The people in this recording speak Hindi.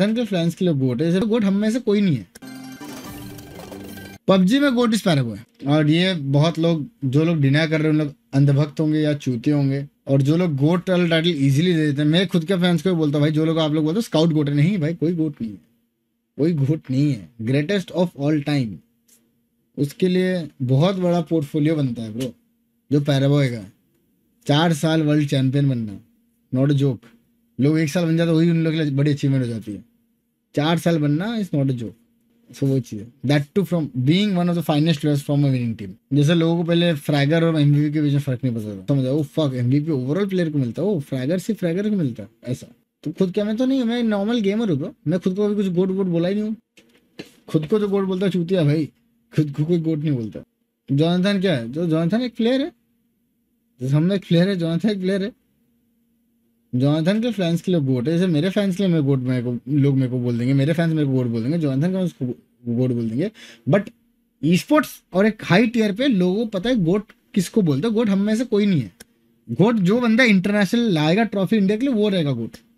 पता नहीं फ्लाइंस के लिए गोट है गोट तो हम में से कोई नहीं है पबजी में गोट पैर हुए और ये बहुत लोग जो लोग डिनाय कर रहे हैं उन लोग अंधभक्त होंगे या चूते होंगे और जो लोग गोट वाला टाइटल इजीली दे देते हैं मैं खुद के फैंस को बोलता भाई जो लोग आप लोग बोलते स्काउट गोट है नहीं भाई कोई गोट नहीं है कोई घोट नहीं है ग्रेटेस्ट ऑफ ऑल टाइम उसके लिए बहुत बड़ा पोर्टफोलियो बनता है ब्रो जो पैराबॉय का चार साल वर्ल्ड चैंपियन बनना नॉट अ जोक लोग एक साल बन जाते वही उन लोग के लिए बड़ी अचीवमेंट हो जाती है चार साल बनना is not a joke so वो चीज़ that too from being one of the finest players from a winning team जैसे लोगों को पहले फ्रैगर और एमवीपी के बीच में फर्क नहीं पता था समझ oh fuck MVP overall player को मिलता है ओ फ्रैगर सिर्फ फ्रैगर को मिलता है ऐसा तो खुद क्या मैं तो नहीं मैं नॉर्मल गेमर हूँ मैं खुद को अभी कुछ गोट गोट बोला ही नहीं हूँ खुद को तो गोट बोलता चूतिया भाई खुद को कोई गोट नहीं बोलता जॉनथन क्या है जो तो जॉनथन एक प्लेयर है जैसे हम एक प्लेयर है जॉनथन एक प्लेयर है जॉनथन के फैंस के लिए गोट है जैसे मेरे फैंस के लिए मेरे गोट मेरे को लोग मेरे को बोल देंगे मेरे फैंस मेरे को गोट बोल देंगे जॉनथन का उसको गोट बोल देंगे बट ई स्पोर्ट्स और एक हाई टीयर पे लोगों को पता है गोट किसको बोलते हैं गोट हम में से कोई नहीं है गोट जो बंदा इंटरनेशनल लाएगा ट्रॉफी इंडिया के लिए वो रहेगा गोट